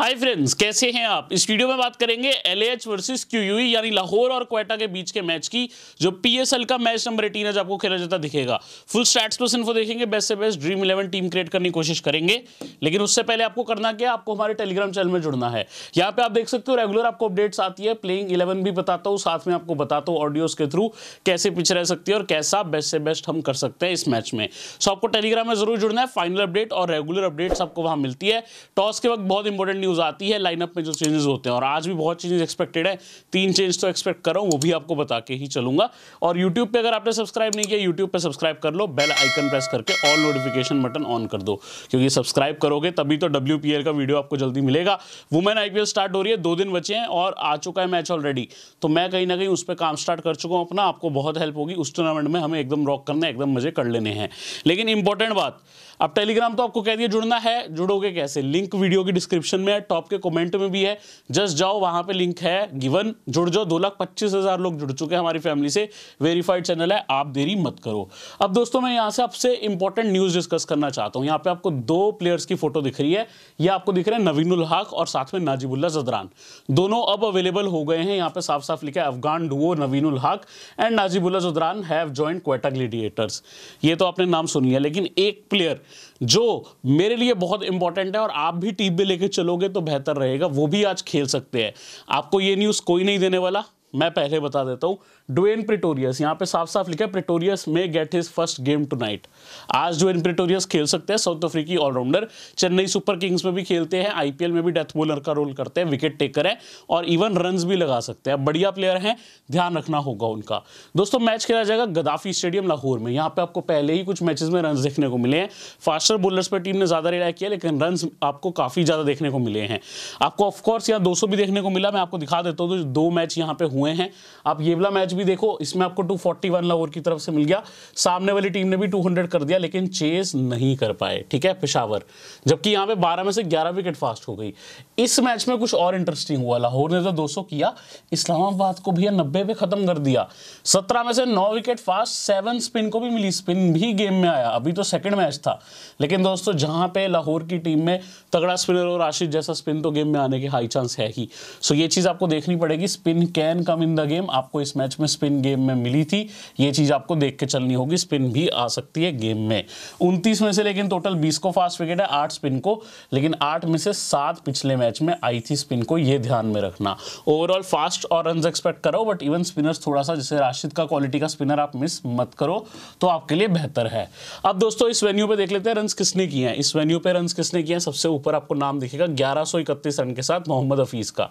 hi friends कैसे हैं आप इस वीडियो में बात करेंगे एल एच वर्सेज यानी लाहौर और क्वेटा के बीच के मैच की जो पीएसएल का मैच नंबर एटीन आज आपको खेला जाता दिखेगा फुल स्टैट्स प्लस इन्फो देखेंगे बेस्ट से best Dream Eleven team create करने की कोशिश करेंगे लेकिन उससे पहले आपको करना क्या आपको हमारे टेलीग्राम चैनल में जुड़ना है यहाँ पे आप देख सकते हो रेगुलर आपको अपडेट्स आती है प्लेइंग इलेवन भी बताता हूँ साथ में आपको बताता हूँ ऑडियोज के थ्रू कैसे पिच रह सकती है और कैसा बेस्ट से बेस्ट हम कर सकते हैं इस मैच में सो आपको टेलीग्राम में जरूर जुड़ना है फाइनल अपडेट और रेगुलर अपडेट्स आपको वहां मिलती है टॉस के वक्त बहुत इंपॉर्टेंट न्यूज़ आती है लाइनअप में जो चेंजेस होते हैं और आज भी बहुत चेंजेस एक्सपेक्टेड है तीन चेंज तो एक्सपेक्ट कर रहा हूँ वो भी आपको बता के ही चलूंगा और यूट्यूब पर अगर आपने सब्सक्राइब नहीं किया यूट्यूब पर सब्सक्राइब कर लो बेल आइकन प्रेस करके ऑल नोटिफिकेशन बटन ऑन कर दो क्योंकि सब्सक्राइब करोगे तभी तो डब्ल्यू का वीडियो आपको जल्दी मिलेगा वुमेन आई स्टार्ट हो रही है दो दिन बचे हैं और आ चुका है मैच ऑलरेडी तो मैं कहीं ना कहीं उस पर काम स्टार्ट कर चुका हूँ अपना आपको बहुत हेल्प होगी उस टूर्नामेंट में हमें एकदम रॉक करना एकदम मजे कर लेने हैं लेकिन इंपॉर्टेंट बात अब टेलीग्राम तो आपको कह दिया जुड़ना है जुड़ोगे कैसे लिंक वीडियो की डिस्क्रिप्शन में है टॉप के कमेंट में भी है जस्ट जाओ वहां पे लिंक है गिवन जुड़ जाओ दो लाख पच्चीस हजार लोग जुड़ चुके हैं हमारी फैमिली से वेरीफाइड चैनल है आप देरी मत करो अब दोस्तों मैं यहाँ से आपसे इंपॉर्टेंट न्यूज डिस्कस करना चाहता हूँ यहाँ पे आपको दो प्लेयर्स की फोटो दिख रही है ये आपको दिख रहे हैं उल हक और साथ में नाजिबुल्ला जदरान दोनों अब अवेलेबल हो गए हैं यहाँ पे साफ साफ लिखा है Afghan duo ul Haq and Najibullah Zadran have joined Quetta Gladiators ये तो आपने नाम सुन लिया लेकिन एक प्लेयर जो मेरे लिए बहुत इंपॉर्टेंट है और आप भी टीम में लेके चलोगे तो बेहतर रहेगा वो भी आज खेल सकते हैं आपको ये न्यूज़ कोई नहीं देने वाला मैं पहले बता देता हूँ डुएन प्रिटोरियस यहाँ पे साफ साफ लिखा है प्रिटोरियस में get his first game tonight आज डुएन प्रिटोरियस खेल सकते हैं साउथ अफ्रीकी ऑलराउंडर चेन्नई सुपर किंग्स में भी खेलते हैं आईपीएल में भी डेथ बोलर का रोल करते हैं विकेट टेकर है और इवन रन भी लगा सकते हैं बढ़िया प्लेयर हैं ध्यान रखना होगा उनका दोस्तों मैच खेला जाएगा गदाफी स्टेडियम लाहौर में यहाँ पे आपको पहले ही कुछ मैचेस में रन देखने को मिले हैं फास्टर बोलर्स पर टीम ने ज़्यादा रिलाय किया लेकिन रन आपको काफ़ी ज़्यादा देखने को मिले हैं आपको ऑफकोर्स यहाँ दो भी देखने को मिला मैं आपको दिखा देता हूँ तो दो मैच यहाँ पे हुए हैं आप ये वाला मैच भी देखो इसमें आपको 241 फोर्टी लाहौर की तरफ से मिल गया सामने वाली टीम ने भी 200 कर दिया लेकिन चेस नहीं कर पाए ठीक है पिशावर जबकि यहाँ पे 12 में से 11 विकेट फास्ट हो गई इस मैच में कुछ और इंटरेस्टिंग हुआ लाहौर ने तो 200 किया इस्लामाबाद को भैया नब्बे पे खत्म कर दिया सत्रह में से नौ विकेट फास्ट सेवन स्पिन को भी मिली स्पिन भी गेम में आया अभी तो सेकेंड मैच था लेकिन दोस्तों जहां पर लाहौर की टीम में तगड़ा स्पिनर और आशीष जैसा स्पिन तो गेम में आने के हाई चांस है ही सो ये चीज़ आपको देखनी पड़ेगी spin can come in the game आपको इस मैच में स्पिन गेम में मिली थी ये चीज़ आपको देख के चलनी होगी स्पिन भी आ सकती है गेम में उनतीस में से लेकिन टोटल बीस को फास्ट विकेट है आठ स्पिन को लेकिन आठ में से सात पिछले मैच में आई थी स्पिन को ये ध्यान में रखना ओवरऑल फास्ट और रन एक्सपेक्ट करो बट इवन स्पिनर्स थोड़ा सा जैसे राशिद का क्वालिटी का स्पिनर आप मिस मत करो तो आपके लिए बेहतर है अब दोस्तों इस वेन्यू पे देख लेते हैं रन किसने किए हैं इस वेन्यू पे रन किसने किए हैं सबसे ऊपर आपको नाम दिखेगा ग्यारह रन के साथ मोहम्मद हफीज़ का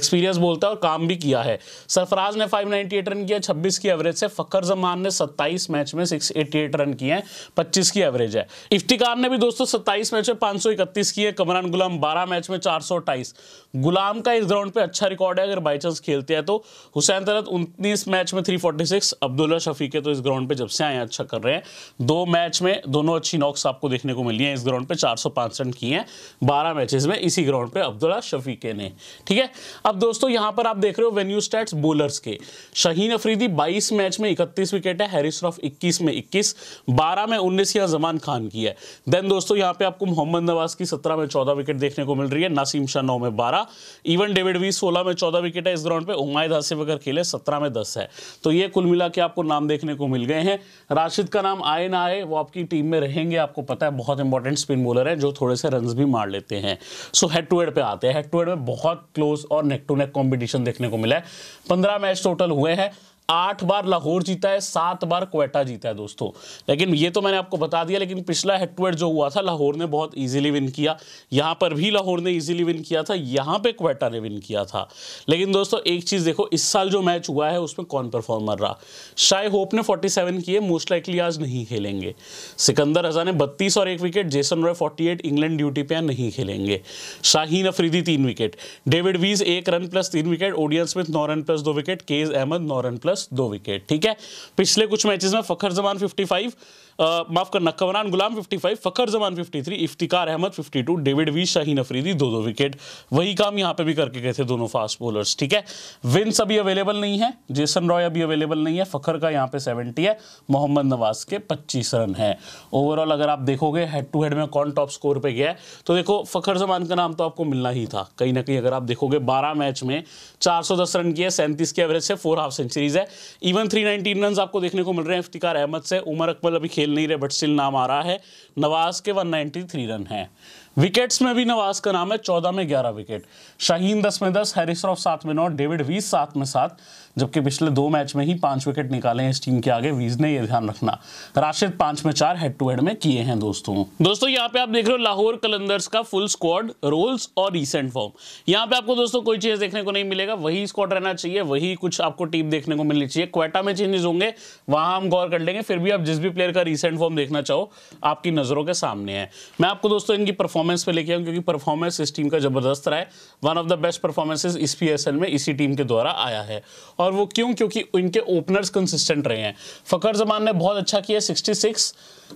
एक्सपीरियंस बोलता है और काम भी किया है सरफराज ने 598 रन किया 26 की एवरेज से फकर जमान ने 27 मैच में 688 रन किए हैं 25 की एवरेज है इफ्तिकार ने भी दोस्तों 27 मैच में 531 किए कमरान गुलाम 12 मैच में चार गुलाम का इस ग्राउंड पे अच्छा रिकॉर्ड है अगर बाई चांस खेलते हैं तो हुसैन तरत उन्तीस मैच में थ्री अब्दुल्ला शफीक है तो इस ग्राउंड पर जब से आए अच्छा कर रहे हैं दो मैच में दोनों अच्छी नॉक्स आपको देखने को मिली है इस ग्राउंड पर चार रन किए हैं बारह मैचेज में इसी ग्राउंड पर अब्दुल्ला शफीके ने ठीक है अब दोस्तों यहां पर आप देख रहे हो वेन्यू स्टैट विकेट्स बोलर्स के शहीन अफरीदी 22 मैच में 31 विकेट है हैरिस रॉफ 21 में 21 12 में 19 या जमान खान की है देन दोस्तों यहाँ पे आपको मोहम्मद नवाज की 17 में 14 विकेट देखने को मिल रही है नासिम शाह नौ में 12 इवन डेविड वी 16 में 14 विकेट है इस ग्राउंड पे उमायद हासिफ अगर खेले सत्रह में दस है तो ये कुल मिला के आपको नाम देखने को मिल गए हैं राशिद का नाम आए ना आए वो आपकी टीम में रहेंगे आपको पता है बहुत इंपॉर्टेंट स्पिन बोलर है जो थोड़े से रन भी मार लेते हैं सो हेड टू हेड पे आते हैं हेड टू हेड में बहुत क्लोज और नेक टू नेक कॉम्पिटिशन देखने को मिला है पंद्रह मैच टोटल हुए हैं आठ बार लाहौर जीता है सात बार क्वेटा जीता है दोस्तों लेकिन ये तो मैंने आपको बता दिया लेकिन पिछला हेड टू हेड जो हुआ था लाहौर ने बहुत इजीली विन किया यहाँ पर भी लाहौर ने इजीली विन किया था यहाँ पे क्वेटा ने विन किया था लेकिन दोस्तों एक चीज़ देखो इस साल जो मैच हुआ है उसमें कौन परफॉर्मर रहा शाय होप ने फोर्टी किए मोस्ट लाइकली आज नहीं खेलेंगे सिकंदर रजा ने बत्तीस और एक wicket Jason Roy forty England duty पे नहीं खेलेंगे शाहीन अफरीदी तीन विकेट डेविड वीज एक रन प्लस तीन विकेट ओडियन स्मिथ नौ रन प्लस दो विकेट केज अहमद नौ रन प्लस प्लस दो विकेट ठीक है पिछले कुछ मैचेस में फखर जमान 55 माफ करना कवरान गुलाम 55 फकर जमान 53 इफ्तिकार अहमद 52 डेविड वी शाहीन अफरीदी दो दो विकेट वही काम यहाँ पे भी करके गए थे दोनों फास्ट बॉलर्स ठीक है विंस अभी अवेलेबल नहीं है जेसन रॉय अभी अवेलेबल नहीं है फखर का यहाँ पे 70 है मोहम्मद नवाज के 25 रन है ओवरऑल अगर आप देखोगे हेड टू हेड में कौन टॉप स्कोर पर गया है तो देखो फखर जमान का नाम तो आपको मिलना ही था कहीं ना कहीं अगर आप देखोगे बारह मैच में चार रन किया है सैंतीस के एवरेज से फोर हाफ सेंचुरीज है इवन थ्री रन आपको देखने को मिल रहे हैं इफ्तिकार अहमद से उमर अकबल अभी खेल खेल नहीं रहे बट स्टिल नाम आ रहा है नवाज के 193 रन हैं विकेट्स में भी नवाज का नाम है चौदह में ग्यारह विकेट शाहीन दस में दस हैरिस रॉफ सात में नौ डेविड वीस सात में सात जबकि पिछले दो मैच में ही पांच विकेट निकाले हैं इस टीम के आगे वीज ने यह ध्यान रखना राशिद पांच में चार हेड टू हेड में किए हैं दोस्तों दोस्तों यहाँ पे आप देख रहे हो लाहौर कलंदर्स का फुल स्क्वाड रोल्स और रिसेंट फॉर्म यहाँ पे आपको दोस्तों कोई चीज देखने को नहीं मिलेगा वही स्क्वाड रहना चाहिए वही कुछ आपको टीम देखने को मिलनी चाहिए क्वेटा में चेंजेस होंगे वहां हम गौर कर लेंगे फिर भी आप जिस भी प्लेयर का रिसेंट फॉर्म देखना चाहो आपकी नजरों के सामने है मैं आपको दोस्तों इनकी परफॉर्मेंस पे लेके आऊँ क्योंकि परफॉर्मेंस इस टीम का जबरदस्त रहा है one of the best performances इस पी में इसी टीम के द्वारा आया है और और वो क्यों क्योंकि इनके ओपनर्स कंसिस्टेंट रहे हैं फ़कर जमान ने बहुत अच्छा किया 66,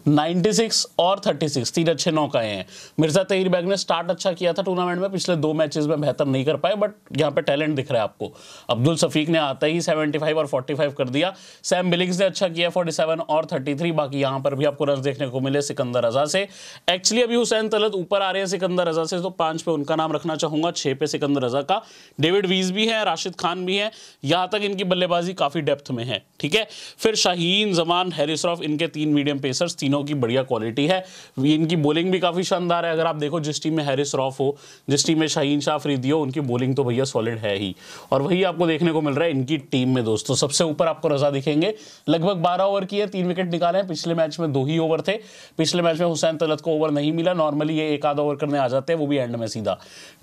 96 और 36 तीन अच्छे नौक आए हैं मिर्ज़ा तहिर बैग ने स्टार्ट अच्छा किया था टूर्नामेंट में पिछले दो मैचेस में बेहतर नहीं कर पाए बट यहाँ पे टैलेंट दिख रहा है आपको अब्दुल सफीक ने आता ही 75 और 45 कर दिया सैम बिलिंग्स ने अच्छा किया 47 और 33 बाकी यहाँ पर भी आपको रन देखने को मिले सिकंदर रजा से एक्चुअली अभी हुसैन तलत ऊपर आ रहे हैं सिकंदर रजा से तो पांच पे उनका नाम रखना चाहूंगा छह पे सिकंदर रजा का डेविड वीज भी है राशिद खान भी है यहाँ तक तक इनकी बल्लेबाजी काफ़ी डेप्थ में है ठीक है फिर शाहीन जमान हैरिसरॉफ इनके तीन मीडियम पेसर्स तीनों की बढ़िया क्वालिटी है इनकी बोलिंग भी काफ़ी शानदार है अगर आप देखो जिस टीम में हैरिस रॉफ हो जिस टीम में शाहीन शाह फ्रीदी हो उनकी बोलिंग तो भैया सॉलिड है ही और वही आपको देखने को मिल रहा है इनकी टीम में दोस्तों सबसे ऊपर आपको रजा दिखेंगे लगभग बारह ओवर की है तीन विकेट निकाले हैं पिछले मैच में दो ही ओवर थे पिछले मैच में हुसैन तलत को ओवर नहीं मिला नॉर्मली ये एक आधा ओवर करने आ जाते हैं वो भी एंड में सीधा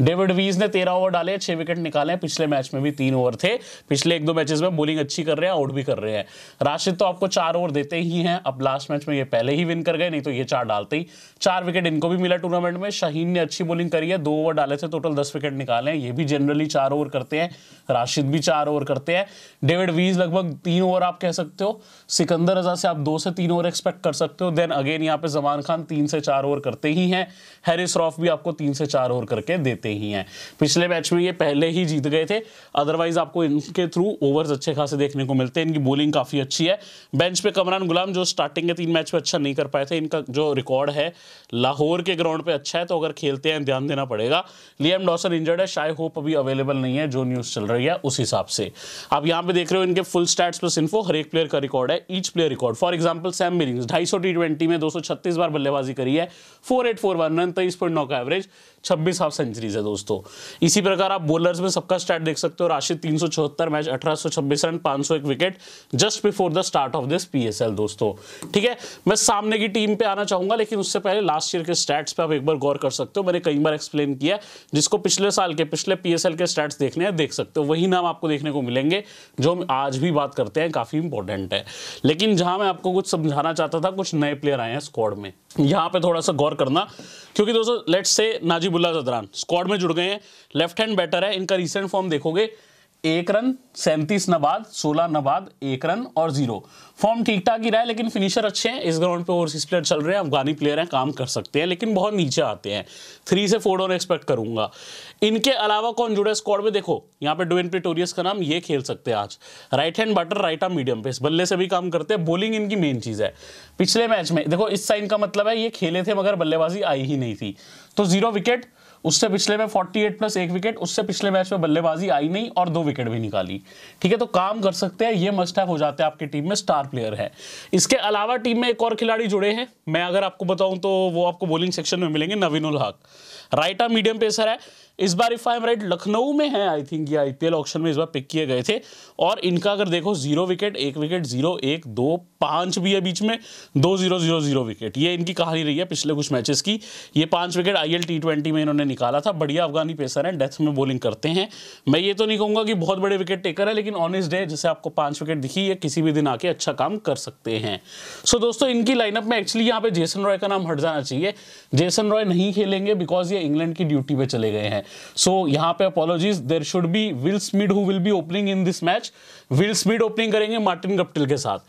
डेविड वीज ने तेरह ओवर डाले छह विकेट निकाले पिछले मैच में भी तीन ओवर थे पिछले एक दो मैचेस में बोलिंग अच्छी कर रहे हैं आउट भी कर रहे हैं राशिद तो आपको चार ओवर देते ही हैं अब लास्ट मैच में ये पहले ही विन कर गए नहीं तो ये चार डालते ही चार विकेट इनको भी मिला टूर्नामेंट में शाहीन ने अच्छी बॉलिंग करी है दो ओवर डाले थे टोटल दस विकेट निकाले हैं ये भी जनरली चार ओवर करते हैं राशिद भी चार ओवर करते हैं डेविड वीज लगभग तीन ओवर आप कह सकते हो सिकंदर रजा से आप दो से तीन ओवर एक्सपेक्ट कर सकते हो देन अगेन यहाँ पे जमान खान तीन से चार ओवर करते ही हैं हैरिस रॉफ भी आपको तीन से चार ओवर करके देते ही हैं पिछले मैच में ये पहले ही जीत गए थे अदरवाइज आपको इनके थ्रू ओवर्स अच्छे खासे देखने को मिलते हैं इनकी बॉलिंग काफ़ी अच्छी है बेंच पे कमरान गुलाम जो स्टार्टिंग के तीन मैच में अच्छा नहीं कर पाए थे इनका जो रिकॉर्ड है लाहौर के ग्राउंड पे अच्छा है तो अगर खेलते हैं ध्यान देना पड़ेगा लियम डॉसन इंजर्ड है शाई होप अभी अवेलेबल नहीं है जो न्यूज़ चल रही है उस हिसाब से आप यहाँ पर देख रहे हो इनके फुल स्टैट्स प्लस इन्फो हर एक प्लेयर का रिकॉर्ड है each player record for example Sam Billings ढाई सौ में दो बार बल्लेबाजी करी है four eight four one run तेईस पॉइंट नौ का एवरेज 26 हाफ सेंचुरीज है दोस्तों इसी प्रकार आप बोलर्स में सबका स्टार्ट देख सकते हो राशि तीन मैच अठारह रन पाँच wicket just before the start of this P दोस्तों ठीक है मैं सामने की टीम पे आना चाहूंगा लेकिन उससे पहले लास्ट ईयर के स्टैट्स पे आप एक बार गौर कर सकते हो मैंने कई बार एक्सप्लेन किया जिसको पिछले साल के पिछले पी के स्टैट्स देखने हैं देख सकते हो वही नाम आपको देखने को मिलेंगे जो हम आज भी बात करते हैं काफ़ी इंपॉर्टेंट है लेकिन जहां मैं आपको कुछ समझाना चाहता था कुछ नए प्लेयर आए हैं स्क्वाड में यहां पे थोड़ा सा गौर करना क्योंकि दोस्तों let's say Nazi Habibullah जदरान squad में जुड़ गए हैं लेफ्ट हैंड बैटर है इनका रिसेंट फॉर्म देखोगे एक रन सैंतीस नबाद सोलह नबाद एक रन और जीरो फॉर्म ठीक ठाक ही रहा है लेकिन फिनिशर अच्छे हैं इस ग्राउंड पे ओवरसीज प्लेयर चल रहे हैं अफगानी प्लेयर हैं काम कर सकते हैं लेकिन बहुत नीचे आते हैं थ्री से फोर डॉन एक्सपेक्ट करूंगा इनके अलावा कौन जुड़े स्क्वाड में देखो यहाँ पे डुवेन प्रिटोरियस का नाम ये खेल सकते हैं आज right hand batter right arm medium पे बल्ले से भी काम करते हैं बॉलिंग इनकी मेन चीज़ है पिछले मैच में देखो इस साइन का मतलब है ये खेले थे मगर बल्लेबाजी आई ही नहीं थी तो जीरो विकेट उससे पिछले में 48 प्लस एक विकेट उससे पिछले मैच में बल्लेबाजी आई नहीं और दो विकेट भी निकाली ठीक है तो काम कर सकते हैं ये मस्ट हैव हो जाते हैं आपकी टीम में स्टार प्लेयर है इसके अलावा टीम में एक और खिलाड़ी जुड़े हैं मैं अगर आपको बताऊं तो वो आपको बॉलिंग सेक्शन में मिलेंगे उल हक राइट आर्म मीडियम पेसर है इस बार if I am right Lucknow में है आई थिंक ये आईपीएल ऑक्शन में इस बार पिक किए गए थे और इनका अगर देखो जीरो विकेट एक विकेट जीरो एक दो पांच भी है बीच में दो जीरो जीरो जीरो विकेट ये इनकी कहानी रही है पिछले कुछ मैचेस की ये पांच wicket I L T twenty में इन्होंने निकाला था बढ़िया अफगानी पेसर है डेथ में बॉलिंग करते हैं मैं ये तो नहीं कहूँगा कि बहुत बड़े विकेट टेकर है लेकिन ऑन इस डे जैसे आपको पांच विकेट दिखी ये किसी भी दिन आके अच्छा काम कर सकते हैं सो दोस्तों इनकी लाइनअप में एक्चुअली यहाँ पे जेसन रॉय का नाम हट जाना चाहिए जेसन रॉय नहीं खेलेंगे बिकॉज ये इंग्लैंड की ड्यूटी पे चले गए हैं सो so, यहाँ पे apologies there should be Will Smeed who will be opening in this match Will Smeed opening करेंगे मार्टिन गप्टिल के साथ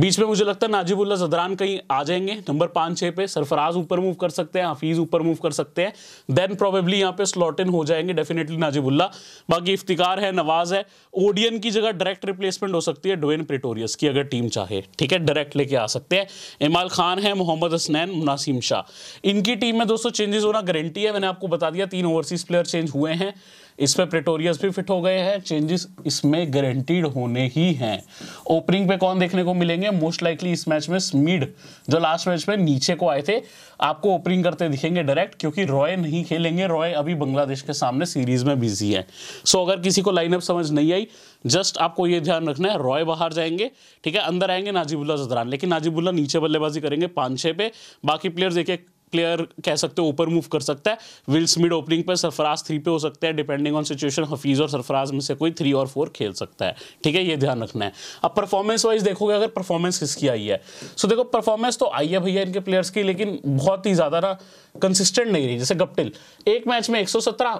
बीच में मुझे लगता है नाजिबुल्ला जदरान कहीं आ जाएंगे नंबर पाँच छः पे सरफराज ऊपर मूव कर सकते हैं हफीज़ ऊपर मूव कर सकते हैं देन प्रोबेबली यहाँ पे स्लॉट इन हो जाएंगे डेफिनेटली नाजिबुल्ला बाकी इफ्तिकार है नवाज है ओडियन की जगह डायरेक्ट रिप्लेसमेंट हो सकती है डोवेन प्रिटोरियस की अगर टीम चाहे ठीक है डायरेक्ट लेके आ सकते हैं इमाल खान है मोहम्मद हसनैन मुनासिम शाह इनकी टीम में दोस्तों चेंजेस होना गारंटी है मैंने आपको बता दिया तीन ओवरसीज प्लेयर चेंज हुए हैं इस पर प्रेटोरियस भी फिट हो गए हैं चेंजेस इसमें गारंटीड होने ही हैं ओपनिंग पे कौन देखने को मिलेंगे मोस्ट लाइकली इस मैच में स्मिड जो लास्ट मैच में नीचे को आए थे आपको ओपनिंग करते दिखेंगे डायरेक्ट क्योंकि रॉय नहीं खेलेंगे रॉय अभी बांग्लादेश के सामने सीरीज में बिजी है सो अगर किसी को लाइनअप समझ नहीं आई जस्ट आपको ये ध्यान रखना है रॉय बाहर जाएंगे ठीक है अंदर आएंगे नाजीबुल्ला जदरान लेकिन नाजीबुल्ला नीचे बल्लेबाजी करेंगे पाँच छः पे बाकी प्लेयर्स देखिए प्लेयर कह सकते हो ऊपर मूव कर सकता है विल स्मिड ओपनिंग पे सरफराज थ्री पे हो सकता है डिपेंडिंग ऑन सिचुएशन हफीज़ और सरफराज में से कोई थ्री और फोर खेल सकता है ठीक है ये ध्यान रखना है अब परफॉर्मेंस वाइज देखोगे अगर परफॉर्मेंस किसकी आई है सो देखो परफॉर्मेंस तो आई है भैया इनके प्लेयर्स की लेकिन बहुत ही ज़्यादा ना कंसिस्टेंट नहीं रही जैसे गप्टिल एक मैच में एक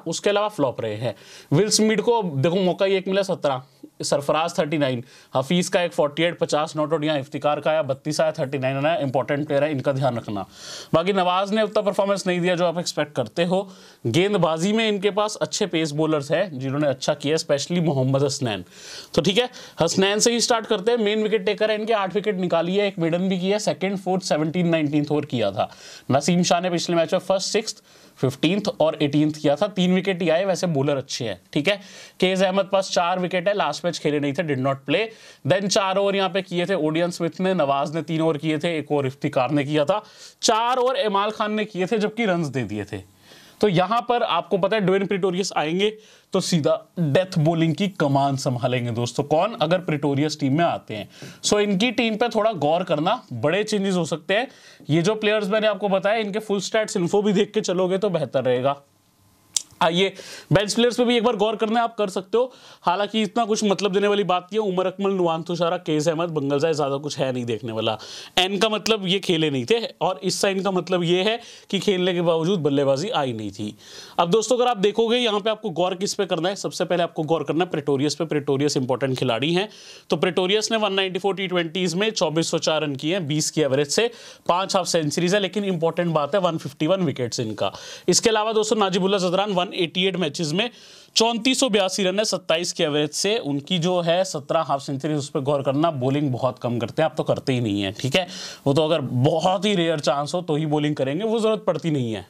उसके अलावा फ्लॉप रहे हैं विल स्मिड को देखो मौका ही एक मिला सत्रह सरफराज 39 हफीज़ का एक 48 50 नॉट आउट यहाँ इफ्तिकार का आया बत्तीस आया 39 आया इंपॉर्टेंट प्लेयर है इनका ध्यान रखना बाकी नवाज नवाज ने उतना परफॉर्मेंस नहीं दिया जो आप एक्सपेक्ट करते हो गेंदबाजी में इनके पास अच्छे पेस बॉलर्स हैं जिन्होंने अच्छा किया स्पेशली मोहम्मद हसनैन तो ठीक है हसनैन से ही स्टार्ट करते हैं मेन विकेट टेकर है इनके आठ विकेट निकाली है एक मेडन भी किया second fourth seventeen nineteen over किया था नसीम शाह ने पिछले मैच में फर्स्ट सिक्स फिफ्टींथ और एटीनथ किया था तीन विकेट ही आए वैसे बोलर अच्छे हैं ठीक है केज अहमद पास चार विकेट है लास्ट मैच खेले नहीं थे डिड नॉट प्ले देन चार ओवर यहाँ पे किए थे ओडियन स्मिथ ने नवाज ने तीन ओवर किए थे एक ओवर इफ्तिकार ने किया था चार ओवर एमाल इकबाल खान ने किए थे जबकि रन दे दिए थे तो यहां पर आपको पता है ड्वेन प्रिटोरियस आएंगे तो सीधा डेथ बोलिंग की कमान संभालेंगे दोस्तों कौन अगर प्रिटोरियस टीम में आते हैं सो so, इनकी टीम पे थोड़ा गौर करना बड़े चेंजेस हो सकते हैं ये जो प्लेयर्स मैंने आपको बताया इनके फुल स्टैट्स इन्फो भी देख के चलोगे तो बेहतर रहेगा आइए बेंच प्लेयर्स पे भी एक बार गौर करना आप कर सकते हो हालांकि इतना कुछ मतलब देने वाली बात नहीं है उमर अकमल नुआन तुशारा केस अहमद बंगलजा ज़्यादा कुछ है नहीं देखने वाला एन का मतलब ये खेले नहीं थे और इस साइन का मतलब ये है कि खेलने के बावजूद बल्लेबाजी आई नहीं थी अब दोस्तों अगर आप देखोगे यहाँ पे आपको गौर किस पे करना है सबसे पहले आपको गौर करना है प्रेटोरियस पे प्रेटोरियस इंपॉर्टेंट खिलाड़ी हैं तो प्रेटोरियस ने वन नाइनटी में चौबीस रन किए हैं बीस की एवरेज से पाँच हाफ सेंचुरीज है लेकिन इंपॉर्टेंट बात है वन विकेट्स इनका इसके अलावा दोस्तों Najibullah Zadran one one eighty eight matches में चौंतीस सौ बयासी रन है सत्ताईस के एवरेज से उनकी जो है सत्रह हाफ सेंचुरी उस पर गौर करना बॉलिंग बहुत कम करते हैं आप तो करते ही नहीं है ठीक है वो तो अगर बहुत ही रेयर चांस हो तो ही बॉलिंग करेंगे वो जरूरत पड़ती नहीं है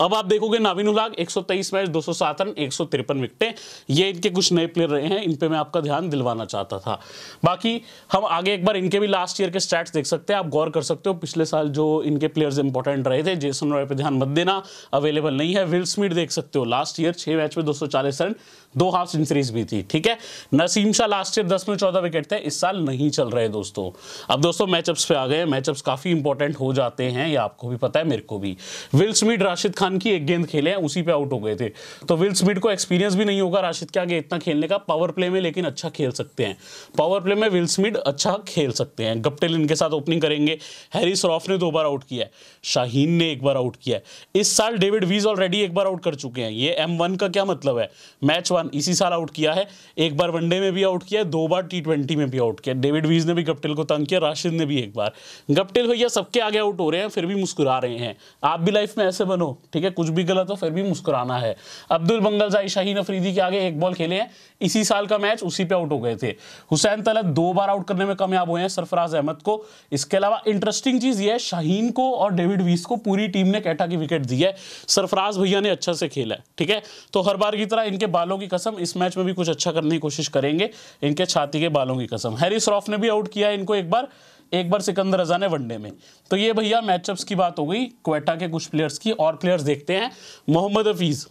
अब आप देखोगे नाविन उलाग 123 मैच 207 रन एक विकटें ये इनके कुछ नए प्लेयर रहे हैं इन पे मैं आपका ध्यान दिलवाना चाहता था बाकी हम आगे एक बार इनके भी लास्ट ईयर के स्टैट्स देख सकते हैं आप गौर कर सकते हो पिछले साल जो इनके प्लेयर्स इंपॉर्टेंट रहे थे जेसन रॉय पे ध्यान मत देना अवेलेबल नहीं है विल स्मिट देख सकते हो लास्ट ईयर छह मैच में दो रन दो हाफ सेंचुरीज भी थी ठीक है नसीम शाह लास्ट ईयर दस में चौदह विकेट थे इस साल नहीं चल रहे दोस्तों अब दोस्तों मैचअप्स पे आ गए मैचअप्स काफ़ी इंपॉर्टेंट हो जाते हैं ये आपको भी पता है मेरे को भी विल स्मिट राशिद खान की एक गेंद खेले हैं उसी पे आउट हो गए थे तो विल स्मिट को एक्सपीरियंस भी नहीं होगा राशिद के आगे इतना खेलने का पावर प्ले में लेकिन अच्छा खेल सकते हैं पावर प्ले में विल स्मिट अच्छा खेल सकते हैं गप्टेल इनके साथ ओपनिंग करेंगे हैरी श्रॉफ ने दो बार आउट किया है शाहीन ने एक बार आउट किया है इस साल डेविड वीज ऑलरेडी एक बार आउट कर चुके हैं ये एम का क्या मतलब है मैच वन इसी साल आउट किया है एक बार वनडे में भी आउट किया है दो बार टी ट्वेंटी में भी आउट किया डेविड वीज ने भी गप्टिल को तंग किया राशिद ने भी एक बार गप्टिल भैया सबके आगे आउट हो रहे हैं फिर भी मुस्कुरा रहे हैं आप भी लाइफ में ऐसे बनो ठीक है कुछ भी गलत हो फिर भी मुस्कुराना है अब्दुल बंगल जाई शाहीन अफरीदी के आगे एक बॉल खेले हैं इसी साल का मैच उसी पर आउट हो गए थे हुसैन तलत दो बार आउट करने में कामयाब हुए हैं सरफराज अहमद को इसके अलावा इंटरेस्टिंग चीज़ यह है शाहीन को और डेविड वीज को पूरी टीम ने कैठा की विकेट दी है सरफराज भैया ने अच्छा से खेला है ठीक है तो हर बार की तरह इनके बालों की कसम इस मैच में भी कुछ अच्छा करने की कोशिश करेंगे इनके छाती के बालों की कसम हैरी श्रॉफ ने भी आउट किया है इनको एक बार एक बार सिकंदर रजा ने वनडे में तो ये भैया मैचअप्स की बात हो गई क्वेटा के कुछ प्लेयर्स की और प्लेयर्स देखते हैं मोहम्मद हफीज़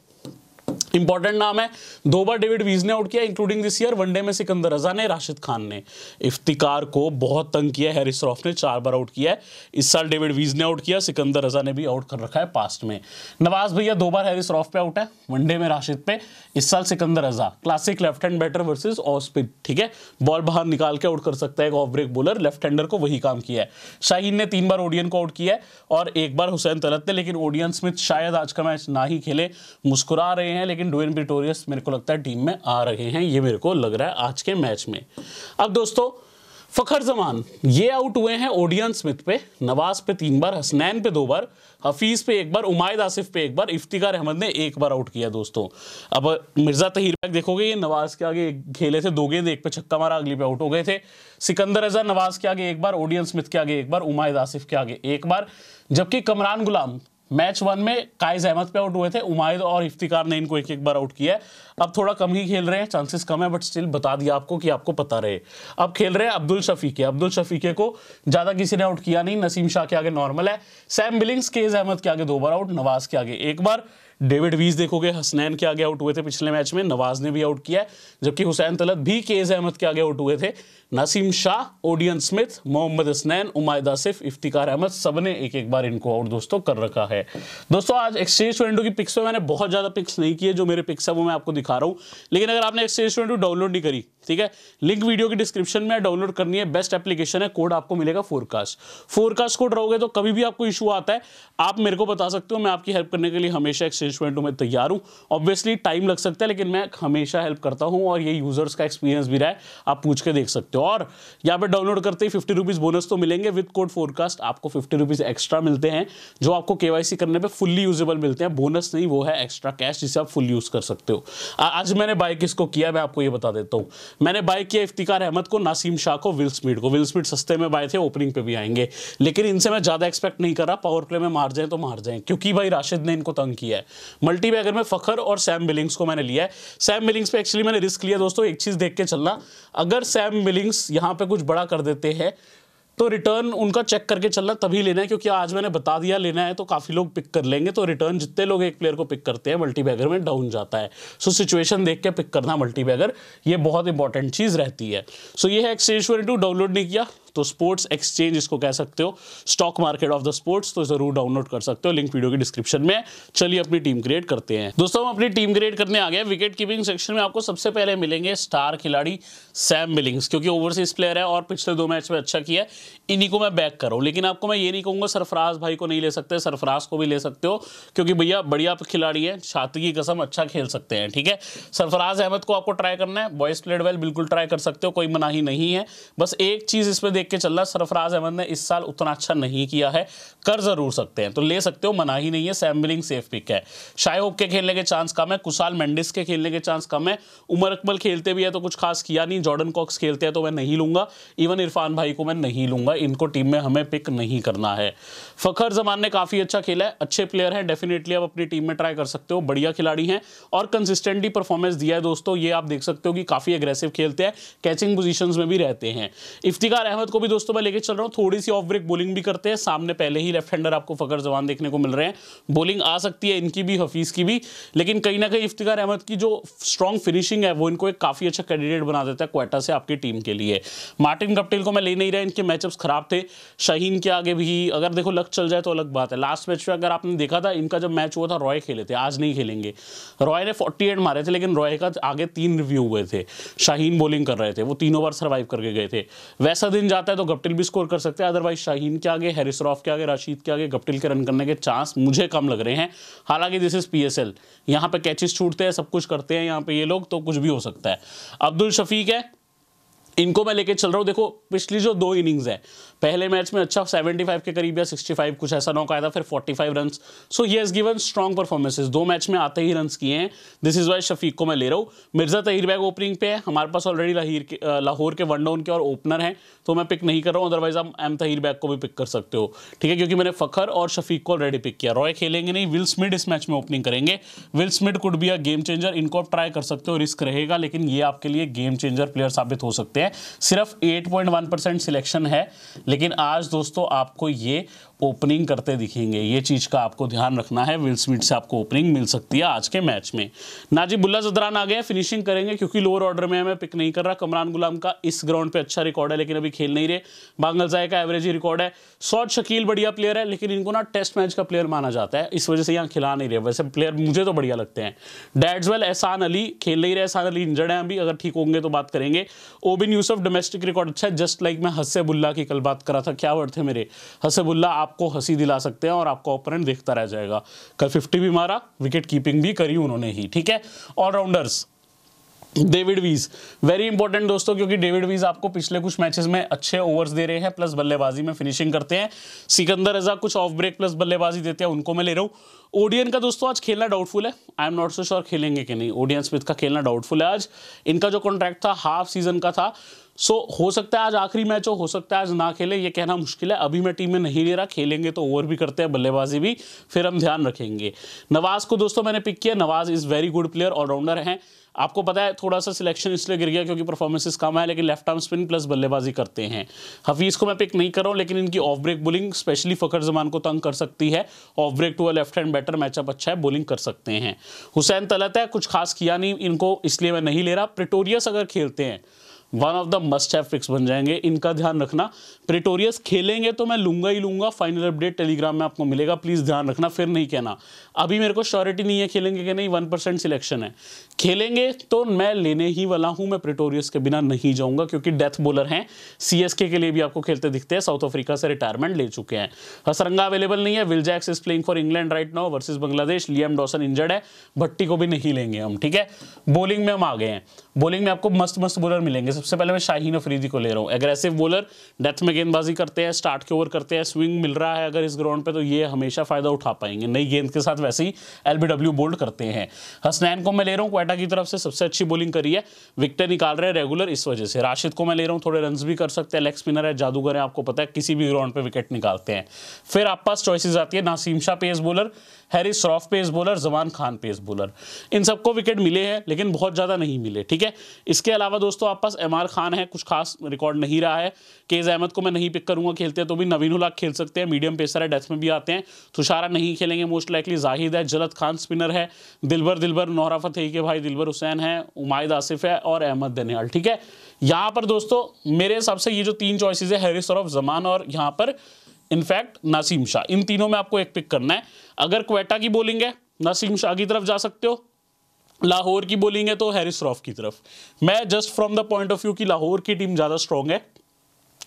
इंपॉर्टेंट नाम है दो बार डेविड वीज ने आउट किया इंक्लूडिंग दिस ईयर वनडे में सिकंदर रजा ने राशिद खान ने इफ्तिकार को बहुत तंग किया हैरिस रॉफ ने चार बार आउट किया है इस साल डेविड वीज ने आउट किया सिकंदर रजा ने भी आउट कर रखा है पास्ट में नवाज भैया दो बार हैरिस रॉफ पे आउट है वनडे में राशिद पे इस साल Sikandar Raza classic left hand batter versus off ठीक है बॉल बाहर निकाल के आउट कर सकता है एक off break bowler left hander को वही काम किया है शाहीन ने तीन बार ओडियन को आउट किया है और एक बार हुसैन तलत ने लेकिन ओडियन स्मिथ शायद आज का मैच ना ही खेले मुस्कुरा रहे हैं लेकिन लेकिन डुएन बिटोरियस मेरे को लगता है टीम में आ रहे हैं ये मेरे को लग रहा है आज के मैच में अब दोस्तों फ़खर जमान ये आउट हुए हैं ओडियन स्मिथ पे नवाज पे तीन बार हसनैन पे दो बार हफीज़ पे एक बार उमायद आसिफ पे एक बार इफ्तिकार अहमद ने एक बार आउट किया दोस्तों अब मिर्ज़ा तहिर तहिरबैक देखोगे ये नवाज के आगे खेले थे दो गेंद एक पे छक्का मारा अगली पे आउट हो गए थे सिकंदर रजा नवाज के आगे एक बार ओडियन स्मिथ के आगे एक बार उमायद आसिफ के आगे एक बार जबकि कमरान गुलाम मैच वन में काइज अहमद पे आउट हुए थे उमायद और इफ्तिकार ने इनको एक एक बार आउट किया है अब थोड़ा कम ही खेल रहे हैं चांसेस कम है बट स्टिल बता दिया आपको कि आपको पता रहे अब खेल रहे हैं अब्दुल शफीके अब्दुल शफीके को ज़्यादा किसी ने आउट किया नहीं नसीम शाह के आगे नॉर्मल है सैम बिलिंग्स केज अहमद के आगे दो बार आउट नवाज के आगे एक बार डेविड वीज देखोगे हसनैन के आगे आउट हुए थे पिछले मैच में नवाज ने भी आउट किया जबकि हुसैन तलत भी के अहमद के आगे आउट हुए थे नसीम शाह ओडियन स्मिथ मोहम्मद हसनैन उमायद आसिफ इफ्तिकार अहमद सब ने एक एक बार इनको आउट दोस्तों कर रखा है दोस्तों आज एक्सचेंज विंडो की पिक्स में मैंने बहुत ज़्यादा पिक्स नहीं किए जो मेरे पिक्स है वो मैं आपको दिखा रहा हूँ लेकिन अगर आपने एक्सचेंज विंडो डाउनलोड नहीं करी ठीक है लिंक वीडियो की डिस्क्रिप्शन में डाउनलोड करनी है बेस्ट एप्लीकेशन है कोड आपको मिलेगा फोरकास्ट फोरकास्ट कोड रहोगे तो कभी भी आपको इशू आता है आप मेरे को बता सकते हो मैं आपकी हेल्प करने के लिए हमेशा एक्सचेंज मैनेजमेंट में तैयार हूँ ऑब्वियसली टाइम लग सकता है लेकिन मैं हमेशा हेल्प करता हूँ और ये यूज़र्स का एक्सपीरियंस भी रहा है आप पूछ के देख सकते हो और यहाँ पर डाउनलोड करते ही फिफ्टी रुपीज़ बोनस तो मिलेंगे विद कोड फोरकास्ट आपको फिफ्टी रुपीज़ एक्स्ट्रा मिलते हैं जो आपको के करने पर फुल्ली यूजेबल मिलते हैं बोनस नहीं वो है एक्स्ट्रा कैश जिसे आप फुल यूज़ कर सकते हो आज मैंने बाय किसको किया मैं आपको ये बता देता हूँ मैंने बाय किया इफ्तिकार अहमद को नासिम शाह को विल स्मीड को विल स्मीड सस्ते में बाय थे ओपनिंग पे भी आएंगे लेकिन इनसे मैं ज़्यादा एक्सपेक्ट नहीं कर रहा पावर प्ले में मार जाए तो मार जाए क्योंकि भाई राशिद ने इनको तंग किया है मल्टी बैगर में फखर और सैम बिलिंग्स को मैंने लिया है सैम बिलिंग्स पे एक्चुअली मैंने रिस्क लिया दोस्तों एक चीज़ देख के चलना अगर सैम बिलिंग्स यहाँ पे कुछ बड़ा कर देते हैं तो रिटर्न उनका चेक करके चलना तभी लेना है क्योंकि आज मैंने बता दिया लेना है तो काफ़ी लोग पिक कर लेंगे तो रिटर्न जितने लोग एक प्लेयर को पिक करते हैं मल्टी बैगर में डाउन जाता है सो सिचुएशन देख के पिक करना मल्टी बैगर ये बहुत इंपॉर्टेंट चीज़ रहती है सो so, ये है एक्सचेंज फॉर डाउनलोड नहीं किया तो स्पोर्ट्स एक्सचेंज इसको कह सकते हो stock market of the sports तो जरूर डाउनलोड कर सकते हो लिंक वीडियो के डिस्क्रिप्शन में चलिए अपनी टीम क्रिएट करते हैं दोस्तों हम अपनी टीम क्रिएट करने आ गए विकेट कीपिंग सेक्शन में आपको सबसे पहले मिलेंगे स्टार खिलाड़ी सैम बिलिंग्स क्योंकि ओवरसीज प्लेयर है और पिछले दो मैच में अच्छा किया है इन्हीं को मैं बैक कर रहा हूँ लेकिन आपको मैं ये नहीं कहूँगा सरफराज भाई को नहीं ले सकते सरफराज को भी ले सकते हो क्योंकि भैया बढ़िया खिलाड़ी है छात्र की कसम अच्छा खेल सकते हैं ठीक है सरफराज अहमद को आपको ट्राई करना है बॉयज प्लेड वेल बिल्कुल ट्राई कर सकते हो कोई मनाही नहीं है बस एक चीज़ इसमें देख के चल रहा है सरफराज अहमद ने इस साल उतना अच्छा नहीं किया है कर जरूर सकते हैं तो ले सकते हो मना ही नहीं है सैम्बलिंग सेफ पिक है शाय के खेलने के चांस कम है कुशाल मेंडिस के खेलने के चांस कम है उमर अकमल खेलते भी है तो कुछ खास किया नहीं जॉर्डन कॉक्स खेलते हैं तो मैं नहीं लूंगा इवन इरफान भाई को मैं नहीं लूंगा इनको टीम में हमें पिक नहीं करना है फखर जमान ने काफ़ी अच्छा खेला है अच्छे प्लेयर हैं डेफिनेटली आप अपनी टीम में ट्राई कर सकते हो बढ़िया खिलाड़ी हैं और कंसिस्टेंटली परफॉर्मेंस दिया है दोस्तों ये आप देख सकते हो कि काफ़ी अग्रेसिव खेलते हैं कैचिंग पोजिशन में भी रहते हैं इफ्तिकार अहमद भारत को भी दोस्तों मैं लेके चल रहा हूँ थोड़ी सी ऑफ ब्रेक बोलिंग भी करते हैं सामने पहले ही लेफ्ट हैंडर आपको फकर जवान देखने को मिल रहे हैं बोलिंग आ सकती है इनकी भी हफीज़ की भी लेकिन कहीं ना कहीं इफ्तिकार अहमद की जो स्ट्रॉन्ग फिनिशिंग है वो इनको एक काफ़ी अच्छा कैंडिडेट बना देता है क्वेटा से आपकी टीम के लिए मार्टिन कप्टिल को मैं ले नहीं रहा इनके मैचअप्स खराब थे शहीन के आगे भी अगर देखो लक चल जाए तो अलग बात है लास्ट मैच में अगर आपने देखा था इनका जब मैच हुआ था रॉय खेले थे आज नहीं खेलेंगे रॉय ने फोर्टी मारे थे लेकिन रॉय का आगे तीन रिव्यू हुए थे शाहीन बोलिंग कर रहे थे वो तीनों बार सर्वाइव करके गए थे वैसा दिन जा आता है तो गप्टिल भी स्कोर कर सकते हैं अदरवाइज शाहीन के आगे हैरिस रॉफ के आगे राशिद के आगे गप्टिल के रन करने के चांस मुझे कम लग रहे हैं हालांकि this is P S L यहाँ पर कैचेस छूटते हैं सब कुछ करते हैं यहाँ पे ये लोग तो कुछ भी हो सकता है अब्दुल शफीक है इनको मैं लेके चल रहा हूँ देखो पिछली जो दो इनिंग्स है पहले मैच में अच्छा 75 के करीब या 65 कुछ ऐसा नौका आया था फिर 45 रन सो ये इज गिवन स्ट्रॉन्ग परफॉर्मेंसेज दो मैच में आते ही रन किए हैं दिस इज वाई शफीक को मैं ले रहा हूँ मिर्जा तहिर बैग ओपनिंग पे है हमारे पास ऑलरेडी लाहिर के लाहौर के वन डाउन के और ओपनर हैं तो मैं पिक नहीं कर रहा हूँ अदरवाइज आप एम तहिर बैग को भी पिक कर सकते हो ठीक है क्योंकि मैंने फखर और शफीक को ऑलरेडी पिक किया रॉय खेलेंगे नहीं विल स्मिड इस मैच में ओपनिंग करेंगे Will Smeed could be a game changer इनको आप ट्राई कर सकते हो रिस्क रहेगा लेकिन ये आपके लिए गेम चेंजर प्लेयर साबित हो सकते हैं सिर्फ 8.1 परसेंट सिलेक्शन है लेकिन आज दोस्तों आपको ये ओपनिंग करते दिखेंगे ये चीज़ का आपको ध्यान रखना है विल स्मिथ से आपको ओपनिंग मिल सकती है आज के मैच में बुल्ला जदरान आ गया फिनिशिंग करेंगे क्योंकि लोअर ऑर्डर में हमें पिक नहीं कर रहा कमरान गुलाम का इस ग्राउंड पे अच्छा रिकॉर्ड है लेकिन अभी खेल नहीं रहे जाए का एवरेज रिकॉर्ड है सौद शकील बढ़िया प्लेयर है लेकिन इनको ना टेस्ट मैच का प्लेयर माना जाता है इस वजह से यहाँ खिला नहीं रहे वैसे प्लेयर मुझे तो बढ़िया लगते हैं वेल एहसान अली खेल नहीं रहे एहसान अली इंजर्ड है अभी अगर ठीक होंगे तो बात करेंगे ओबिन यूसफ डोमेस्टिक रिकॉर्ड अच्छा है जस्ट लाइक मैं हसेबुल्ला की कल बात करा था क्या वर्ड थे मेरे हसेबुल्ला आप आपको हंसी दिला सकते हैं और आपका ओपोनेंट देखता रह जाएगा कल फिफ्टी भी मारा विकेट कीपिंग भी करी उन्होंने ही ठीक है allrounders David Wiese very important दोस्तों क्योंकि डेविड वीज आपको पिछले कुछ मैचेस में अच्छे ओवर्स दे रहे हैं प्लस बल्लेबाजी में फिनिशिंग करते हैं सिकंदर रजा कुछ ऑफ ब्रेक प्लस बल्लेबाजी देते हैं उनको मैं ले रहा हूँ ओडियन का दोस्तों आज खेलना डाउटफुल है I am not so sure खेलेंगे कि नहीं ओडियन स्मिथ का खेलना डाउटफुल है आज इनका जो कॉन्ट्रैक्ट था हाफ सीजन का था सो so, हो सकता है आज आखिरी मैच हो हो सकता है आज ना खेले ये कहना मुश्किल है अभी मैं टीम में नहीं ले रहा खेलेंगे तो ओवर भी करते हैं बल्लेबाजी भी फिर हम ध्यान रखेंगे नवाज़ को दोस्तों मैंने पिक किया Nawaz is very good player allrounder हैं आपको पता है थोड़ा सा सिलेक्शन इसलिए गिर गया क्योंकि परफॉर्मेंसेस कम है लेकिन लेफ्ट आर्म स्पिन प्लस बल्लेबाजी करते हैं हफीज़ को मैं पिक नहीं कर रहा हूँ लेकिन इनकी off break bowling specially Fakhar Zaman को तंग कर सकती है off break to a left hand batter matchup अच्छा है बोलिंग कर सकते हैं हुसैन तलत है कुछ खास किया नहीं इनको इसलिए मैं नहीं ले रहा प्रिटोरियस अगर खेलते हैं one of the must have fix बन जाएंगे इनका ध्यान रखना प्रिटोरियस खेलेंगे तो मैं लूंगा ही लूंगा फाइनल अपडेट टेलीग्राम में आपको मिलेगा प्लीज़ ध्यान रखना फिर नहीं कहना अभी मेरे को श्योरिटी नहीं है खेलेंगे कि नहीं वन परसेंट सिलेक्शन है खेलेंगे तो मैं लेने ही वाला हूं मैं प्रिटोरियस के बिना नहीं जाऊंगा क्योंकि डेथ बोलर हैं सी के लिए भी आपको खेलते दिखते हैं साउथ अफ्रीका से रिटायरमेंट ले चुके हैं हसरंगा अवेलेबल नहीं है Will Jacks is playing for England right now versus Bangladesh Liam Dawson injured है भट्टी को भी नहीं लेंगे हम ठीक है बॉलिंग में हम आ गए हैं बॉलिंग में आपको मस्त मस्त बोलर मिलेंगे सबसे पहले मैं शाहीन अफरीदी को ले रहा हूँ एग्रेसिव बोलर डेथ में गेंदबाजी करते हैं स्टार्ट के ओवर करते हैं स्विंग मिल रहा है अगर इस ग्राउंड पे तो ये हमेशा फ़ायदा उठा पाएंगे नई गेंद के साथ वैसे ही एल बोल्ड करते हैं हसनैन को मैं ले रहा हूँ क्वेटा की तरफ से सबसे अच्छी बोलिंग करी है विकटे निकाल रहे हैं रेगुलर इस वजह से राशिद को मैं ले रहा हूँ थोड़े रन भी कर सकते हैं लेग स्पिनर है जादूगर है आपको पता है किसी भी ग्राउंड पर विकेट निकालते हैं फिर आप पास चॉइसिस आती है Naseem Shah pace bowler Haris Rauf pace bowler Zaman Khan pace bowler इन सबको विकेट मिले हैं लेकिन बहुत ज़्यादा नहीं मिले ठीक है इसके अलावा दोस्तों आप पास एम खान है कुछ खास रिकॉर्ड नहीं रहा है केज अहमद को मैं नहीं पिक करूंगा खेलते तो भी नवीन उलाक खेल सकते हैं मीडियम पेसर है डेथ में भी आते हैं तुषारा नहीं खेलेंगे मोस्ट लाइकली जाहिद है जलत खान स्पिनर है दिलबर दिलबर नौरा फतेही के भाई दिलबर हुसैन है उमायद आसिफ है और अहमद दनियाल ठीक है यहाँ पर दोस्तों मेरे हिसाब से ये जो तीन चॉइसेस है हैरिस और जमान और यहाँ पर इनफैक्ट नासिम शाह इन तीनों में आपको एक पिक करना है अगर क्वेटा की बोलिंग है नासिम शाह की तरफ जा सकते हो लाहौर की बोलिंग है तो हैरिस रॉफ की तरफ मैं just from the point of view कि लाहौर की टीम ज़्यादा स्ट्रांग है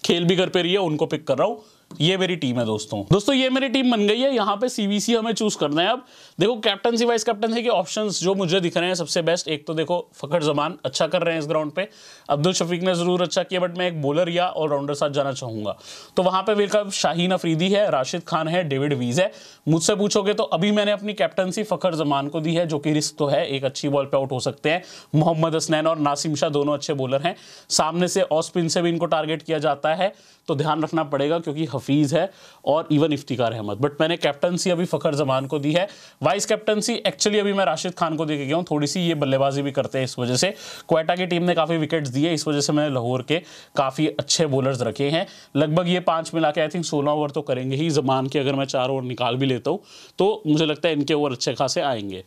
खेल भी घर पे रही है उनको पिक कर रहा हूँ ये मेरी टीम है दोस्तों दोस्तों ये मेरी टीम बन गई है यहाँ पे सीवीसी हमें चूज करना है अब देखो कैप्टनसी वाइस कैप्टनसी के ऑप्शन जो मुझे दिख रहे हैं सबसे बेस्ट एक तो देखो फखर जमान अच्छा कर रहे हैं इस ग्राउंड पे अब्दुल शफीक ने जरूर अच्छा किया बट मैं एक बॉलर या ऑलराउंडर साथ जाना चाहूंगा तो वहां पर मेरे शाहीन अफरीदी है राशिद खान है डेविड वीज है मुझसे पूछोगे तो अभी मैंने अपनी कैप्टनसी फखर जमान को दी है जो कि रिस्क तो है एक अच्छी बॉल पे आउट हो सकते हैं मोहम्मद हसनैन और नासिम शाह दोनों अच्छे बॉलर हैं सामने से ऑस्पिन से भी इनको टारगेट किया जाता है तो ध्यान रखना पड़ेगा क्योंकि हफीज़ है और इवन इफ्तिकार अहमद बट मैंने कैप्टनसी अभी फ़खर जमान को दी है वाइस कैप्टनसी एक्चुअली अभी मैं राशिद खान को दे के गया हूँ थोड़ी सी ये बल्लेबाजी भी करते हैं इस वजह से कोयटा की टीम ने काफ़ी विकेट्स दिए इस वजह से मैंने लाहौर के काफ़ी अच्छे बॉलर्स रखे हैं लगभग ये पाँच मिला के आई थिंक सोलह ओवर तो करेंगे ही जमान के अगर मैं चार ओवर निकाल भी लेता हूँ तो मुझे लगता है इनके ओवर अच्छे खासे आएंगे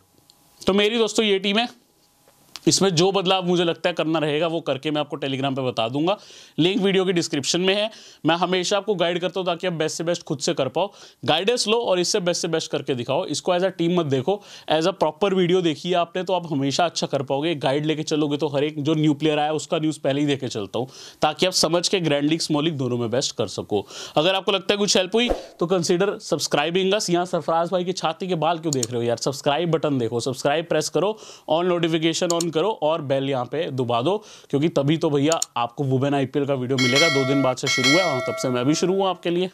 तो मेरी दोस्तों ये टीम है इसमें जो बदलाव मुझे लगता है करना रहेगा वो करके मैं आपको टेलीग्राम पे बता दूंगा लिंक वीडियो के डिस्क्रिप्शन में है मैं हमेशा आपको गाइड करता हूँ ताकि आप बेस्ट से बेस्ट खुद से कर पाओ गाइडेंस लो और इससे बेस्ट से बेस्ट करके दिखाओ इसको एज अ टीम मत देखो एज अ प्रॉपर वीडियो देखिए आपने तो आप हमेशा अच्छा कर पाओगे गाइड लेके चलोगे तो हर एक जो न्यू प्लेयर आया उसका न्यूज़ पहले ही देखे चलता हूँ ताकि आप समझ के ग्रैंड लीग स्मॉल लीग दोनों में बेस्ट कर सको अगर आपको लगता है कुछ हेल्प हुई तो कंसिडर सब्सक्राइबिंग अस यहाँ सरफराज भाई की छाती के बाल क्यों देख रहे हो यार सब्सक्राइब बटन देखो सब्सक्राइब प्रेस करो ऑन नोटिफिकेशन ऑन करो और बेल यहाँ पे दुबा दो क्योंकि तभी तो भैया आपको वुमेन आईपीएल का वीडियो मिलेगा दो दिन बाद से शुरू हुआ और तब से मैं भी शुरू हूँ आपके लिए